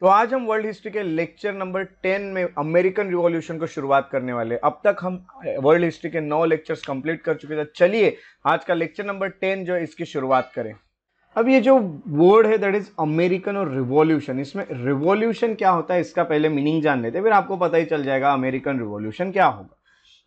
तो आज हम वर्ल्ड हिस्ट्री के लेक्चर नंबर टेन में अमेरिकन रिवॉल्यूशन को शुरुआत करने वाले अब तक हम वर्ल्ड हिस्ट्री के नौ लेक्चर्स कंप्लीट कर चुके थे तो चलिए आज का लेक्चर नंबर टेन जो है इसकी शुरुआत करें अब ये जो वर्ड है दैट इज अमेरिकन और रिवॉल्यूशन इसमें रिवॉल्यूशन क्या होता है इसका पहले मीनिंग जान लेते फिर आपको पता ही चल जाएगा अमेरिकन रिवॉल्यूशन क्या होगा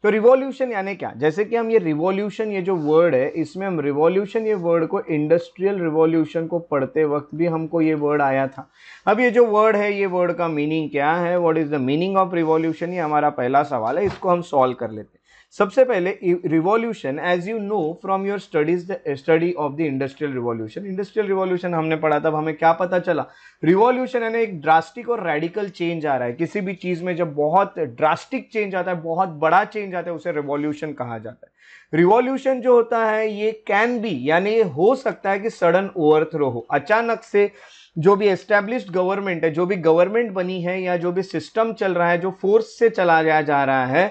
तो रिवॉल्यूशन यानी क्या जैसे कि हम ये रिवॉल्यूशन ये जो वर्ड है इसमें हम रिवॉल्यूशन ये वर्ड को इंडस्ट्रियल रिवॉल्यूशन को पढ़ते वक्त भी हमको ये वर्ड आया था अब ये जो वर्ड है ये वर्ड का मीनिंग क्या है what is the meaning of revolution ये हमारा पहला सवाल है इसको हम सॉल्व कर लेते हैं सबसे पहले revolution as you know from your studies study of the industrial revolution industrial revolution हमने पढ़ा था हमें क्या पता चला रिवॉल्यूशन यानी एक ड्रास्टिक और रेडिकल चेंज आ रहा है किसी भी चीज़ में जब बहुत ड्रास्टिक चेंज आता है बहुत बड़ा चेंज आता है उसे रिवॉल्यूशन कहा जाता है रिवॉल्यूशन जो होता है ये कैन बी यानी ये हो सकता है कि सडन ओवरथ्रो हो अचानक से जो भी एस्टेब्लिश गवर्नमेंट है जो भी गवर्नमेंट बनी है या जो भी सिस्टम चल रहा है जो फोर्स से चलाया जा रहा है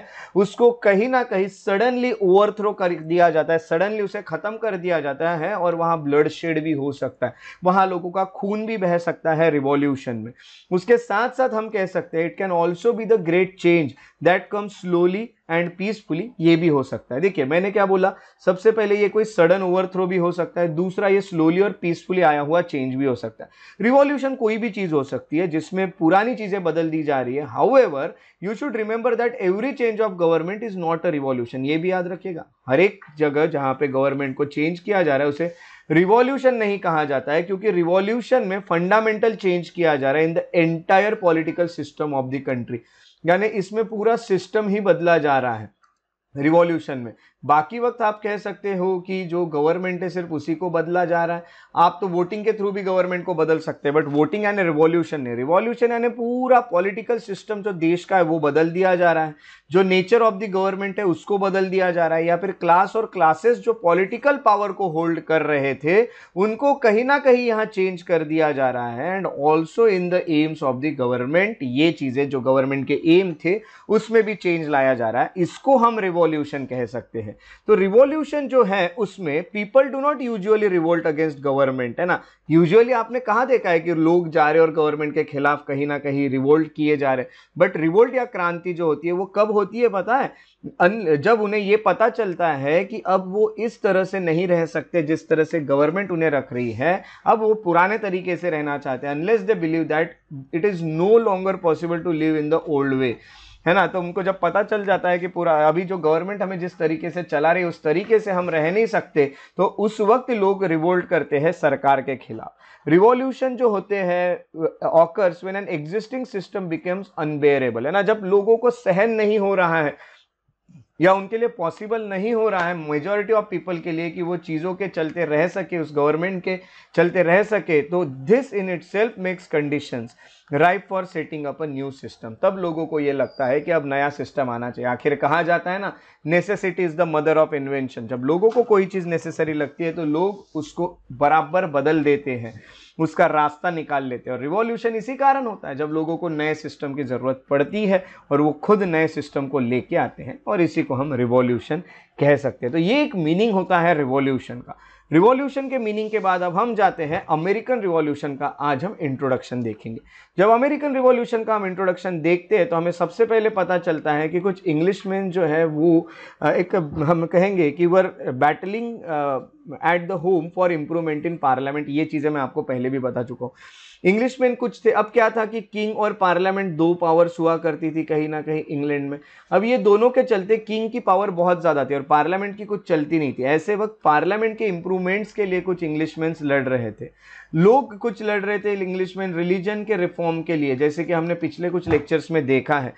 उसको कहीं ना कहीं सडनली ओवरथ्रो कर दिया जाता है सडनली उसे ख़त्म कर दिया जाता है और वहाँ ब्लड शेड भी हो सकता है वहाँ लोगों का खून भी बह सकता है रिवॉल्यूशन में उसके साथ साथ हम कह सकते हैं it can also be the great change that come slowly and peacefully ये भी हो सकता है देखिए मैंने क्या बोला सबसे पहले ये कोई सडन ओवरथ्रो भी हो सकता है दूसरा ये स्लोली और पीसफुली आया हुआ चेंज भी हो सकता है रिवॉल्यूशन कोई भी चीज़ हो सकती है जिसमें पुरानी चीज़ें बदल दी जा रही है however you should remember that every change of government is not a revolution ये भी याद रखिएगा हर एक जगह जहाँ पे गवर्नमेंट को चेंज किया जा रहा है उसे रिवॉल्यूशन नहीं कहा जाता है क्योंकि रिवॉल्यूशन में फंडामेंटल चेंज किया जा रहा है in the entire political system of the country यानी इसमें पूरा सिस्टम ही बदला जा रहा है रिवॉल्यूशन में बाकी वक्त आप कह सकते हो कि जो गवर्नमेंट है सिर्फ उसी को बदला जा रहा है आप तो वोटिंग के थ्रू भी गवर्नमेंट को बदल सकते हैं बट वोटिंग यानी रिवॉल्यूशन है रिवॉल्यूशन यानी पूरा पॉलिटिकल सिस्टम जो देश का है वो बदल दिया जा रहा है जो नेचर ऑफ द गवर्नमेंट है उसको बदल दिया जा रहा है या फिर क्लास और क्लासेस जो पॉलिटिकल पावर को होल्ड कर रहे थे उनको कहीं ना कहीं यहाँ चेंज कर दिया जा रहा है and also in the aims of the government ये चीज़ें जो गवर्नमेंट के एम थे उसमें भी चेंज लाया जा रहा है इसको हम रिवॉल्यूशन कह सकते हैं हैं तो रिवॉल्यूशन जो है उसमें people do not usually revolt against government है ना यूजुअली आपने कहा देखा है कि लोग जा रहे और गवर्नमेंट के खिलाफ कहीं ना कहीं रिवोल्ट किए जा रहे बट रिवोल्ट या क्रांति जो होती है वो कब होती है पता है जब उन्हें ये पता चलता है कि अब वो इस तरह से नहीं रह सकते जिस तरह से गवर्नमेंट उन्हें रख रही है अब वो पुराने तरीके से रहना चाहते हैं unless they believe that it is no longer possible to live in the old way है ना तो उनको जब पता चल जाता है कि पूरा अभी जो गवर्नमेंट हमें जिस तरीके से चला रही है उस तरीके से हम रह नहीं सकते तो उस वक्त लोग रिवोल्ट करते हैं सरकार के खिलाफ रिवॉल्यूशन जो होते हैं occurs when an existing system becomes unbearable है ना जब लोगों को सहन नहीं हो रहा है या उनके लिए पॉसिबल नहीं हो रहा है मेजॉरिटी ऑफ पीपल के लिए कि वो चीज़ों के चलते रह सके उस गवर्नमेंट के चलते रह सके तो this in itself makes conditions right for setting up a new system तब लोगों को ये लगता है कि अब नया सिस्टम आना चाहिए आखिर कहा जाता है ना necessity is the mother of invention जब लोगों को कोई चीज़ नेसेसरी लगती है तो लोग उसको बराबर बदल देते हैं उसका रास्ता निकाल लेते हैं और रिवॉल्यूशन इसी कारण होता है जब लोगों को नए सिस्टम की ज़रूरत पड़ती है और वो खुद नए सिस्टम को लेके आते हैं और इसी को हम रिवॉल्यूशन कह सकते हैं तो ये एक मीनिंग होता है रिवॉल्यूशन का रिवॉल्यूशन के मीनिंग के बाद अब हम जाते हैं अमेरिकन रिवॉल्यूशन का आज हम इंट्रोडक्शन देखेंगे जब अमेरिकन रिवॉल्यूशन का हम इंट्रोडक्शन देखते हैं तो हमें सबसे पहले पता चलता है कि कुछ इंग्लिश मैन जो है वो एक हम कहेंगे कि were battling at the home for improvement in parliament ये चीज़ें मैं आपको पहले भी बता चुका हूँ इंग्लिशमैन कुछ थे अब क्या था कि किंग और पार्लियामेंट दो पावर्स हुआ करती थी कहीं ना कहीं इंग्लैंड में अब ये दोनों के चलते किंग की पावर बहुत ज़्यादा थी और पार्लियामेंट की कुछ चलती नहीं थी ऐसे वक्त पार्लियामेंट के इंप्रूवमेंट्स के लिए कुछ इंग्लिशमैन लड़ रहे थे लोग कुछ लड़ रहे थे इंग्लिशमैन रिलीजन के रिफॉर्म के लिए जैसे कि हमने पिछले कुछ लेक्चर्स में देखा है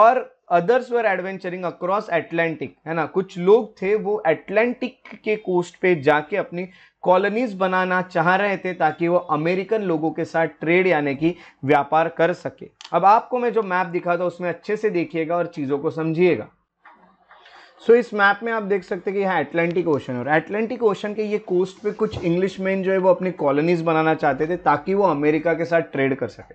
और others were adventuring across Atlantic है ना कुछ लोग थे वो एटलांटिक के कोस्ट पे जाके अपनी कॉलोनीज बनाना चाह रहे थे ताकि वो अमेरिकन लोगों के साथ ट्रेड यानी कि व्यापार कर सके अब आपको मैं जो मैप दिखा था उसमें अच्छे से देखिएगा और चीज़ों को समझिएगा सो so, इस मैप में आप देख सकते हैं कि यहाँ एटलांटिक ओशन और एटलांटिक ओशन के ये कोस्ट पे कुछ इंग्लिश मैन जो है वो अपनी कॉलोनीज बनाना चाहते थे ताकि वो अमेरिका के साथ ट्रेड कर सके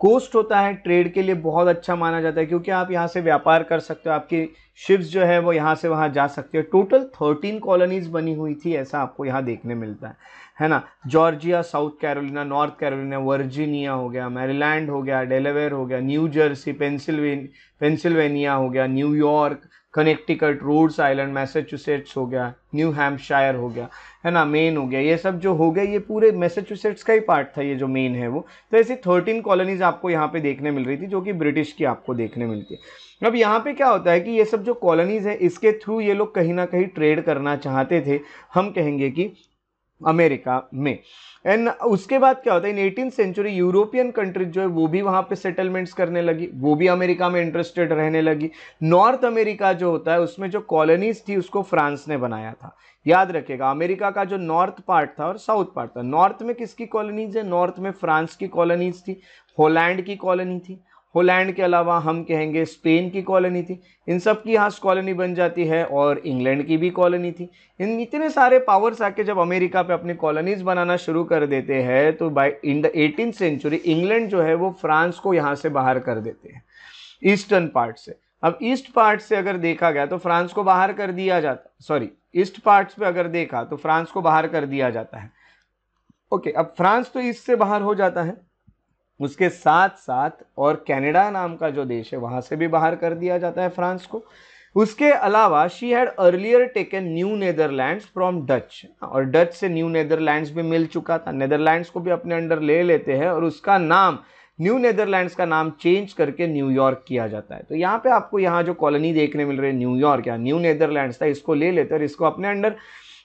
कोस्ट होता है ट्रेड के लिए बहुत अच्छा माना जाता है क्योंकि आप यहाँ से व्यापार कर सकते हो आपकी शिप्स जो है वो यहाँ से वहाँ जा सकते हो टोटल थर्टीन कॉलोनीज बनी हुई थी ऐसा आपको यहाँ देखने मिलता है है ना Georgia South Carolina North Carolina Virginia हो गया मैरीलैंड हो गया डेलेवेर हो गया न्यू जर्सी पेंसिल्वे पेंसिल्वेनिया हो गया New York Connecticut roads island Massachusetts हो गया न्यू हैम्पशायर हो गया है ना मेन हो गया ये सब जो हो गया ये पूरे मैसेचुसेट्स का ही पार्ट था ये जो मेन है वो तो ऐसी थर्टीन कॉलोनीज आपको यहाँ पे देखने मिल रही थी जो कि ब्रिटिश की आपको देखने मिलती है अब यहाँ पे क्या होता है कि ये सब जो कॉलोनीज है इसके थ्रू ये लोग कहीं ना कहीं ट्रेड ट्रेड करना चाहते थे हम कहेंगे कि अमेरिका में एंड उसके बाद क्या होता है in eighteen century European countries जो है वो भी वहाँ पे सेटलमेंट्स करने लगी वो भी अमेरिका में इंटरेस्टेड रहने लगी नॉर्थ अमेरिका जो होता है उसमें जो कॉलोनीज थी उसको फ्रांस ने बनाया था याद रखिएगा अमेरिका का जो नॉर्थ पार्ट था और साउथ पार्ट था नॉर्थ में किसकी कॉलोनीज है नॉर्थ में फ्रांस की कॉलोनीज थी होलैंड की कॉलोनी थी होलैंड के अलावा हम कहेंगे स्पेन की कॉलोनी थी इन सब की यहाँ कॉलोनी बन जाती है और इंग्लैंड की भी कॉलोनी थी इन इतने सारे पावर्स आके जब अमेरिका पे अपनी कॉलोनीज़ बनाना शुरू कर देते हैं तो by in the eighteen century England जो है वो फ्रांस को यहाँ से बाहर कर देते हैं ईस्टर्न पार्ट से अब ईस्ट पार्ट से अगर देखा गया तो फ्रांस को बाहर कर दिया जाता सॉरी ईस्ट पार्ट पे अगर देखा तो फ्रांस को बाहर कर दिया जाता है ओके okay, अब फ्रांस तो ईस्ट से बाहर हो जाता है उसके साथ साथ और कनाडा नाम का जो देश है वहाँ से भी बाहर कर दिया जाता है फ्रांस को उसके अलावा she had earlier taken New Netherlands from Dutch और डच से न्यू नेदरलैंड्स भी मिल चुका था नेदरलैंड्स को भी अपने अंडर ले लेते हैं और उसका नाम न्यू नेदरलैंड्स का नाम चेंज करके न्यूयॉर्क किया जाता है तो यहाँ पे आपको यहाँ जो कॉलोनी देखने मिल रही है न्यूयॉर्क या न्यू नेदरलैंड्स था इसको ले लेते और इसको अपने अंडर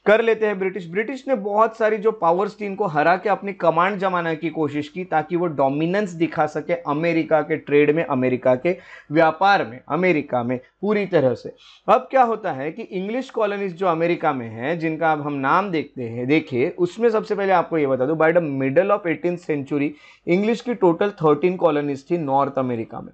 कर लेते हैं ब्रिटिश ब्रिटिश ने बहुत सारी जो पावर्स थी इनको हरा के अपनी कमांड जमाने की कोशिश की ताकि वो डोमिनेंस दिखा सके अमेरिका के ट्रेड में अमेरिका के व्यापार में अमेरिका में पूरी तरह से अब क्या होता है कि इंग्लिश कॉलोनीज जो अमेरिका में हैं जिनका अब हम नाम देखते हैं देखिए उसमें सबसे पहले आपको ये बता दूँ by the middle of eighteen century English की टोटल थर्टीन कॉलोनीज थी नॉर्थ अमेरिका में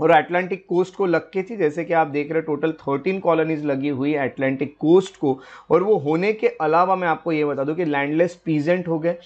और अटलांटिक कोस्ट को लग के थी जैसे कि आप देख रहे हो टोटल थर्टीन कॉलोनीज लगी हुई है अटलांटिक कोस्ट को और वो होने के अलावा मैं आपको ये बता दूं कि लैंडलेस पीजेंट हो गए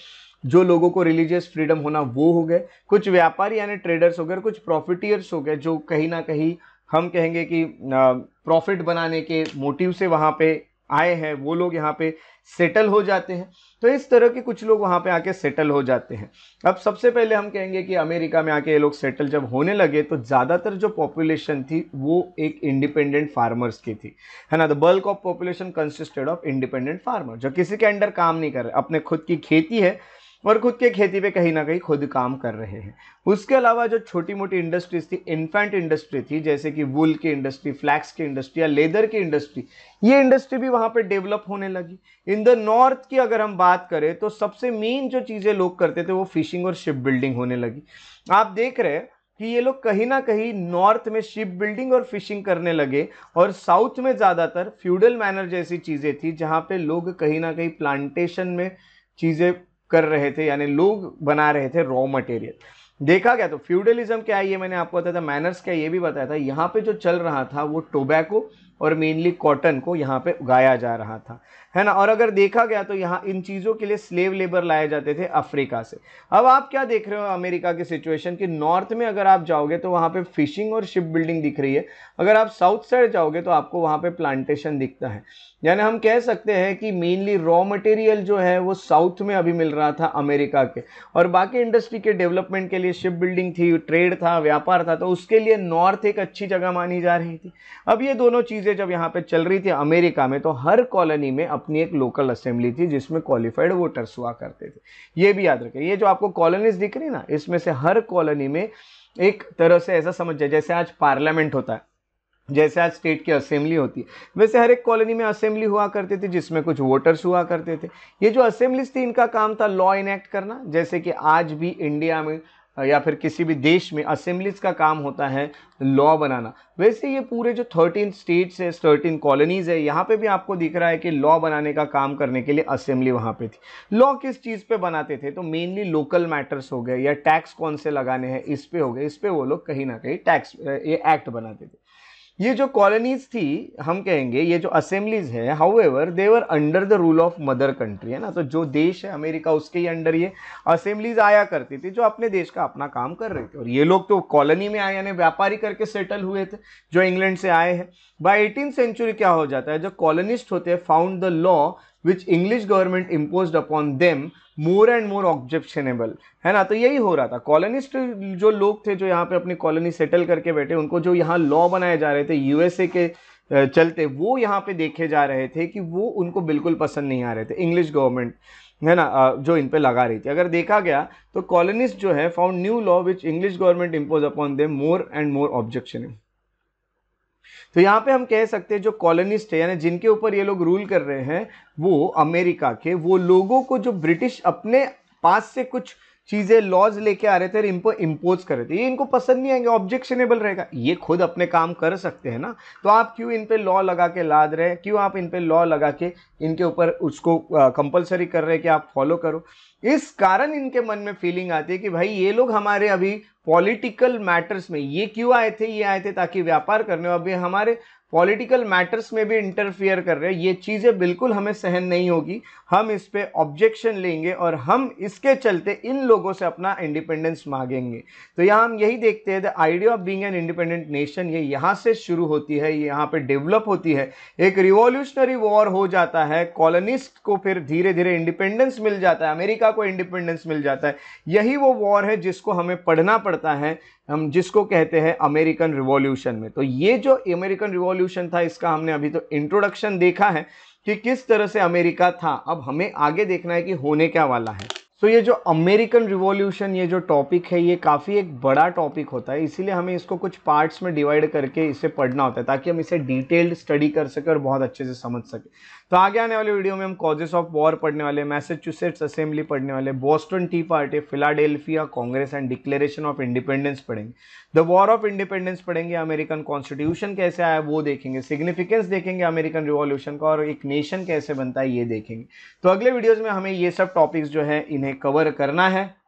जो लोगों को रिलीजियस फ्रीडम होना वो हो गए कुछ व्यापारी यानी ट्रेडर्स हो गए कुछ प्रॉफिटियर्स हो गए जो कहीं ना कहीं हम कहेंगे कि प्रॉफिट बनाने के मोटिव से वहाँ पे आए हैं वो लोग यहाँ पे सेटल हो जाते हैं तो इस तरह के कुछ लोग वहाँ पे आके सेटल हो जाते हैं अब सबसे पहले हम कहेंगे कि अमेरिका में आके ये लोग सेटल जब होने लगे तो ज़्यादातर जो पॉपुलेशन थी वो एक इंडिपेंडेंट फार्मर्स की थी है ना the bulk of population consisted of independent farmer जो किसी के अंडर काम नहीं कर रहे अपने खुद की खेती है और खुद के खेती पे कहीं ना कहीं खुद काम कर रहे हैं उसके अलावा जो छोटी मोटी इंडस्ट्रीज थी इन्फेंट इंडस्ट्री थी जैसे कि वुल की इंडस्ट्री फ्लैक्स की इंडस्ट्री या लेदर की इंडस्ट्री ये इंडस्ट्री भी वहाँ पे डेवलप होने लगी इन द नॉर्थ की अगर हम बात करें तो सबसे मेन जो चीज़ें लोग करते थे वो फिशिंग और शिप बिल्डिंग होने लगी आप देख रहे हैं कि ये लोग कहीं ना कहीं नॉर्थ में शिप बिल्डिंग और फिशिंग करने लगे और साउथ में ज़्यादातर फ्यूडल मैनर जैसी चीज़ें थी जहाँ पे लोग कहीं ना कहीं प्लांटेशन में चीज़ें कर रहे थे यानी लोग बना रहे थे रॉ मटेरियल देखा गया तो फ्यूडलिज्म क्या है ये मैंने आपको बताया था मैनर्स क्या ये भी बताया था यहाँ पे जो चल रहा था वो टोबैको और मेनली कॉटन को यहाँ पे उगाया जा रहा था है ना और अगर देखा गया तो यहाँ इन चीज़ों के लिए स्लेव लेबर लाए जाते थे अफ्रीका से अब आप क्या देख रहे हो अमेरिका की सिचुएशन कि नॉर्थ में अगर आप जाओगे तो वहाँ पे फिशिंग और शिप बिल्डिंग दिख रही है अगर आप साउथ साइड जाओगे तो आपको वहाँ पे प्लांटेशन दिखता है यानी हम कह सकते हैं कि मेनली रॉ मटेरियल जो है वो साउथ में अभी मिल रहा था अमेरिका के और बाकी इंडस्ट्री के डेवलपमेंट के लिए शिप बिल्डिंग थी ट्रेड था व्यापार था तो उसके लिए नॉर्थ एक अच्छी जगह मानी जा रही थी अब ये दोनों चीज़ें जब यहाँ पर चल रही थी अमेरिका में तो हर कॉलोनी में अपनी एक लोकल असेंबली थी जिसमें क्वालिफाइड वोटर्स हुआ करते थे ये भी याद रखें ये जो आपको कॉलोनीज दिख रही ना इसमें से हर कॉलोनी में एक तरह से ऐसा समझ जाए जैसे आज पार्लियामेंट होता है जैसे आज स्टेट की असेंबली होती है वैसे हर एक कॉलोनी में असेंबली हुआ करती थी जिसमें कुछ वोटर्स हुआ करते थे ये जो असेंबलीज थी इनका काम था लॉ इनेक्ट करना जैसे कि आज भी इंडिया में या फिर किसी भी देश में असेंबलीज का काम होता है लॉ बनाना वैसे ये पूरे जो थर्टीन स्टेट्स है थर्टीन कॉलोनीज़ है यहाँ पे भी आपको दिख रहा है कि लॉ बनाने का काम करने के लिए असेंबली वहाँ पे थी लॉ किस चीज़ पे बनाते थे तो मेनली लोकल मैटर्स हो गए या टैक्स कौन से लगाने हैं इस पर हो गए इस पर वो लोग कहीं ना कहीं टैक्स ये एक्ट बनाते थे ये जो कॉलोनीज थी हम कहेंगे ये जो असेंबलीज है however they were under the rule of mother country है ना तो जो देश है अमेरिका उसके ही अंडर ये असेंबलीज आया करती थी जो अपने देश का अपना काम कर रहे थे और ये लोग तो कॉलोनी में आए यानी व्यापारी करके सेटल हुए थे जो इंग्लैंड से आए हैं बाई एटीन सेंचुरी क्या हो जाता है जो कॉलोनिस्ट होते हैं found the law which English government impose upon them more and more objectionable है ना तो यही हो रहा था कॉलोनिस्ट जो लोग थे जो यहाँ पे अपनी कॉलोनी सेटल करके बैठे उनको जो यहाँ लॉ बनाए जा रहे थे यूएसए के चलते वो यहाँ पे देखे जा रहे थे कि वो उनको बिल्कुल पसंद नहीं आ रहे थे इंग्लिश गवर्नमेंट है ना जो इन पे लगा रही थी अगर देखा गया तो कॉलोनिस्ट जो है found new law which English government impose upon them more and more objection तो यहाँ पे हम कह सकते हैं जो कॉलोनिस्ट है यानी जिनके ऊपर ये लोग रूल कर रहे हैं वो अमेरिका के वो लोगों को जो ब्रिटिश अपने पास से कुछ चीज़ें लॉज लेके आ रहे थे इनको इम्पोज कर रहे थे ये इनको पसंद नहीं आएंगे ऑब्जेक्शनेबल रहेगा ये खुद अपने काम कर सकते हैं ना तो आप क्यों इन पे लॉ लगा के लाद रहे हैं क्यों आप इन पे लॉ लगा के इनके ऊपर उसको कंपलसरी कर रहे हैं कि आप फॉलो करो इस कारण इनके मन में फीलिंग आती है कि भाई ये लोग हमारे अभी पॉलिटिकल मैटर्स में ये क्यों आए थे ये आए थे ताकि व्यापार करने अभी हमारे पॉलिटिकल मैटर्स में भी इंटरफियर कर रहे हैं ये चीज़ें बिल्कुल हमें सहन नहीं होगी हम इस पर ऑब्जेक्शन लेंगे और हम इसके चलते इन लोगों से अपना इंडिपेंडेंस मांगेंगे तो यहाँ हम यही देखते हैं the idea of being an independent nation ये यहाँ से शुरू होती है ये यहाँ पर डेवलप होती है एक रिवॉल्यूशनरी वॉर हो जाता है कॉलोनिस्ट को फिर धीरे धीरे इंडिपेंडेंस मिल जाता है अमेरिका को इंडिपेंडेंस मिल जाता है यही वो वॉर है जिसको हमें पढ़ना पड़ता है हम जिसको कहते हैं अमेरिकन रिवॉल्यूशन में तो ये जो अमेरिकन रिवॉल्यूशन रेवोल्यूशन था इसका हमने अभी तो इंट्रोडक्शन देखा है कि किस तरह से अमेरिका था अब हमें आगे देखना है कि होने क्या वाला है तो ये जो अमेरिकन रिवॉल्यूशन ये जो टॉपिक है ये काफ़ी एक बड़ा टॉपिक होता है इसीलिए हमें इसको कुछ पार्ट्स में डिवाइड करके इसे पढ़ना होता है ताकि हम इसे डिटेल्ड स्टडी कर सकें और बहुत अच्छे से समझ सकें तो आगे आने वाले वीडियो में हम कॉजेस ऑफ वॉर पढ़ने वाले मैसेच्यूसेट्स असेंबली पढ़ने वाले Boston tea party Philadelphia congress and declaration of independence पढ़ेंगे द वॉर ऑफ इंडिपेंडेंस पढ़ेंगे अमेरिकन कॉन्स्टिट्यूशन कैसे आया वो देखेंगे सिग्निफिकेंस देखेंगे अमेरिकन रिवॉल्यूशन का और एक नेशन कैसे बनता है ये देखेंगे तो अगले वीडियोज़ में हमें ये सब टॉपिक्स जो है इन्हें कवर करना है